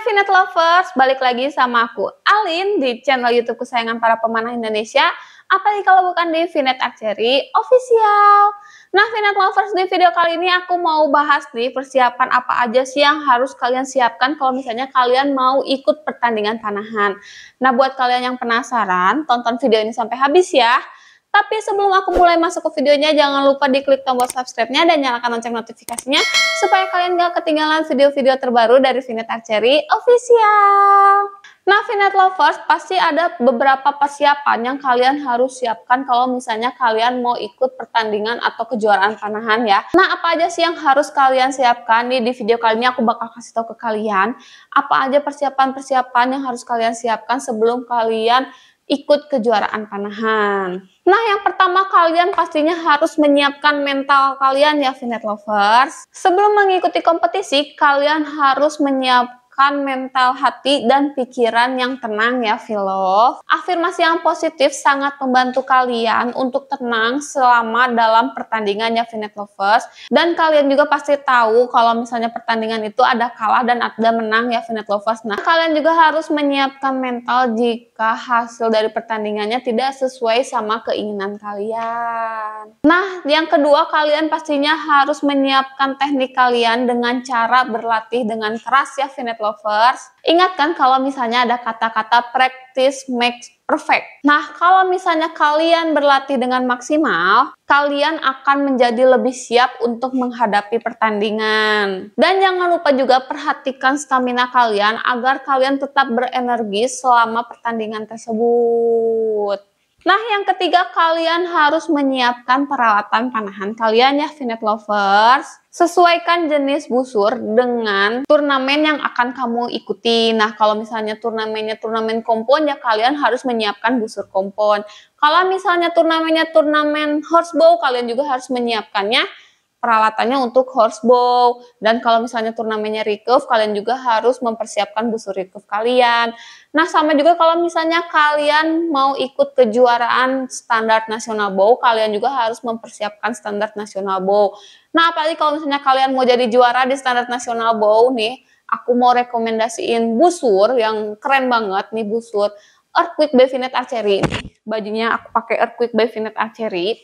Vinet Lovers, balik lagi sama aku Alin di channel YouTube kesayangan para pemanah Indonesia. Apalagi kalau bukan di Vinet Archery Official. Nah Vinet Lovers, di video kali ini aku mau bahas nih persiapan apa aja sih yang harus kalian siapkan kalau misalnya kalian mau ikut pertandingan panahan. Nah buat kalian yang penasaran, tonton video ini sampai habis ya. Tapi sebelum aku mulai masuk ke videonya, jangan lupa diklik tombol subscribe-nya dan nyalakan lonceng notifikasinya supaya kalian gak ketinggalan video-video terbaru dari Vinet Archery Official. Nah, Vinet Lovers, pasti ada beberapa persiapan yang kalian harus siapkan kalau misalnya kalian mau ikut pertandingan atau kejuaraan panahan ya. Nah, apa aja sih yang harus kalian siapkan? Nih, di video kali ini aku bakal kasih tahu ke kalian apa aja persiapan-persiapan yang harus kalian siapkan sebelum kalian ikut kejuaraan panahan. Nah, yang pertama kalian pastinya harus menyiapkan mental kalian ya, Finet Lovers. Sebelum mengikuti kompetisi, kalian harus menyiapkan menciptakan mental hati dan pikiran yang tenang ya Philo. Afirmasi yang positif sangat membantu kalian untuk tenang selama dalam pertandingannya Finet Lovers. Dan kalian juga pasti tahu kalau misalnya pertandingan itu ada kalah dan ada menang ya Finet Lovers. Nah kalian juga harus menyiapkan mental jika hasil dari pertandingannya tidak sesuai sama keinginan kalian. Nah yang kedua kalian pastinya harus menyiapkan teknik kalian dengan cara berlatih dengan keras ya Finet Lovers lovers, ingatkan kalau misalnya ada kata-kata practice makes perfect. Nah, kalau misalnya kalian berlatih dengan maksimal, kalian akan menjadi lebih siap untuk menghadapi pertandingan. Dan jangan lupa juga perhatikan stamina kalian agar kalian tetap berenergi selama pertandingan tersebut. Nah, yang ketiga kalian harus menyiapkan peralatan panahan kalian ya Finet Lovers. Sesuaikan jenis busur dengan turnamen yang akan kamu ikuti. Nah, kalau misalnya turnamennya turnamen kompon ya kalian harus menyiapkan busur kompon. Kalau misalnya turnamennya turnamen horsebow kalian juga harus menyiapkannya peralatannya untuk bow dan kalau misalnya turnamennya recurve kalian juga harus mempersiapkan busur recurve kalian. Nah, sama juga kalau misalnya kalian mau ikut kejuaraan standar nasional bow, kalian juga harus mempersiapkan standar nasional bow. Nah, apalagi kalau misalnya kalian mau jadi juara di standar nasional bow nih, aku mau rekomendasiin busur yang keren banget nih busur Earthquake Finet Archery. Bajunya aku pakai Earthquake Finet Archery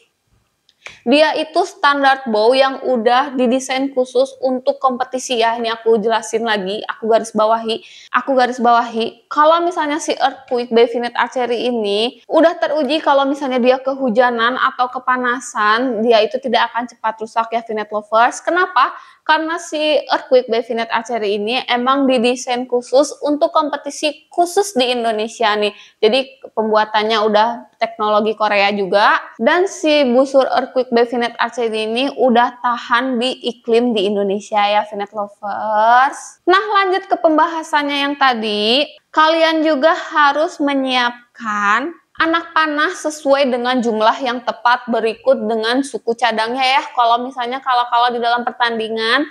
dia itu standar bow yang udah didesain khusus untuk kompetisi ya. Ini aku jelasin lagi, aku garis bawahi. Aku garis bawahi, kalau misalnya si Earthquake by Finite Archery ini udah teruji kalau misalnya dia kehujanan atau kepanasan, dia itu tidak akan cepat rusak ya Finite Lovers. Kenapa? karena si Earthquake by Archer ini emang didesain khusus untuk kompetisi khusus di Indonesia nih. Jadi pembuatannya udah teknologi Korea juga dan si busur Earthquake by Archer ini udah tahan di iklim di Indonesia ya Finet lovers. Nah, lanjut ke pembahasannya yang tadi, kalian juga harus menyiapkan anak panah sesuai dengan jumlah yang tepat berikut dengan suku cadangnya ya. Kalau misalnya kalau-kalau di dalam pertandingan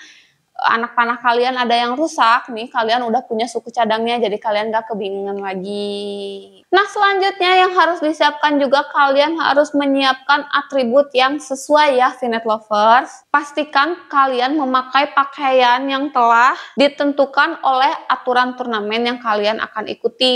anak panah kalian ada yang rusak nih kalian udah punya suku cadangnya jadi kalian gak kebingungan lagi nah selanjutnya yang harus disiapkan juga kalian harus menyiapkan atribut yang sesuai ya Finet Lovers pastikan kalian memakai pakaian yang telah ditentukan oleh aturan turnamen yang kalian akan ikuti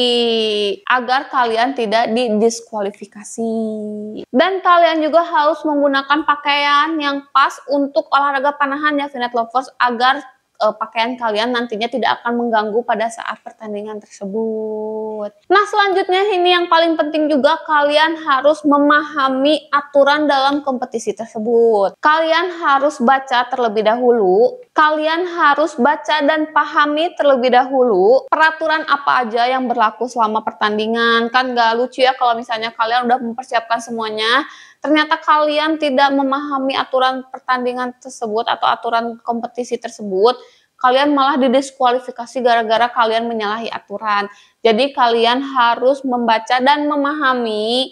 agar kalian tidak didiskualifikasi dan kalian juga harus menggunakan pakaian yang pas untuk olahraga panahan ya Finet Lovers agar agar uh, pakaian kalian nantinya tidak akan mengganggu pada saat pertandingan tersebut. Nah, selanjutnya ini yang paling penting juga kalian harus memahami aturan dalam kompetisi tersebut. Kalian harus baca terlebih dahulu, kalian harus baca dan pahami terlebih dahulu peraturan apa aja yang berlaku selama pertandingan. Kan gak lucu ya kalau misalnya kalian udah mempersiapkan semuanya, ternyata kalian tidak memahami aturan pertandingan tersebut atau aturan kompetisi tersebut, kalian malah didiskualifikasi gara-gara kalian menyalahi aturan. Jadi kalian harus membaca dan memahami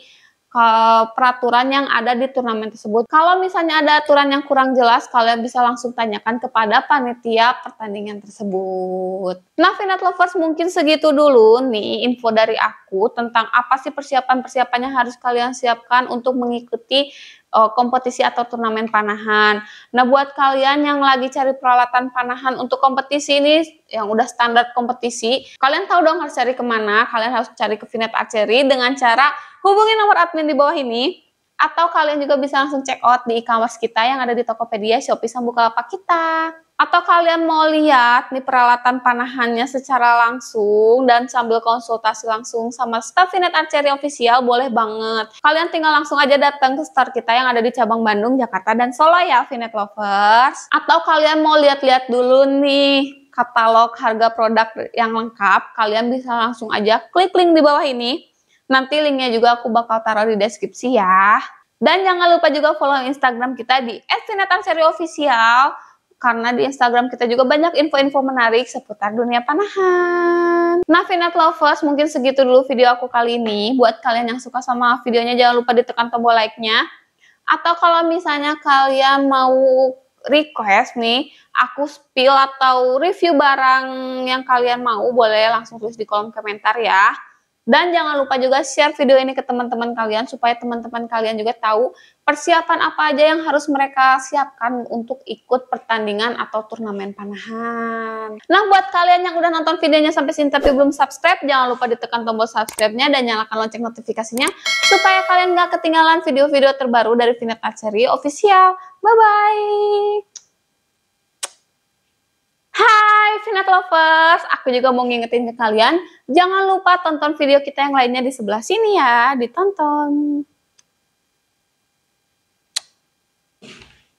e, peraturan yang ada di turnamen tersebut. Kalau misalnya ada aturan yang kurang jelas, kalian bisa langsung tanyakan kepada panitia pertandingan tersebut. Nah, Finat Lovers mungkin segitu dulu nih info dari aku tentang apa sih persiapan persiapannya harus kalian siapkan untuk mengikuti uh, kompetisi atau turnamen panahan. Nah, buat kalian yang lagi cari peralatan panahan untuk kompetisi ini yang udah standar kompetisi, kalian tahu dong harus cari kemana? Kalian harus cari ke Finet Archery dengan cara hubungi nomor admin di bawah ini. Atau kalian juga bisa langsung check out di e-commerce kita yang ada di Tokopedia, Shopee, sama Bukalapak kita atau kalian mau lihat nih peralatan panahannya secara langsung dan sambil konsultasi langsung sama staff Archery Official boleh banget. Kalian tinggal langsung aja datang ke store kita yang ada di cabang Bandung, Jakarta, dan Solo ya Finet Lovers. Atau kalian mau lihat-lihat dulu nih katalog harga produk yang lengkap, kalian bisa langsung aja klik link di bawah ini. Nanti linknya juga aku bakal taruh di deskripsi ya. Dan jangan lupa juga follow Instagram kita di Official karena di Instagram kita juga banyak info-info menarik seputar dunia panahan. Nah, Vinet Lovers, mungkin segitu dulu video aku kali ini. Buat kalian yang suka sama videonya, jangan lupa ditekan tombol like-nya. Atau kalau misalnya kalian mau request nih, aku spill atau review barang yang kalian mau, boleh langsung tulis di kolom komentar ya. Dan jangan lupa juga share video ini ke teman-teman kalian supaya teman-teman kalian juga tahu persiapan apa aja yang harus mereka siapkan untuk ikut pertandingan atau turnamen panahan. Nah, buat kalian yang udah nonton videonya sampai sini tapi belum subscribe, jangan lupa ditekan tombol subscribe-nya dan nyalakan lonceng notifikasinya supaya kalian nggak ketinggalan video-video terbaru dari Vineta Archery Official. Bye-bye! Internet Lovers, aku juga mau ngingetin ke kalian, jangan lupa tonton video kita yang lainnya di sebelah sini ya, ditonton.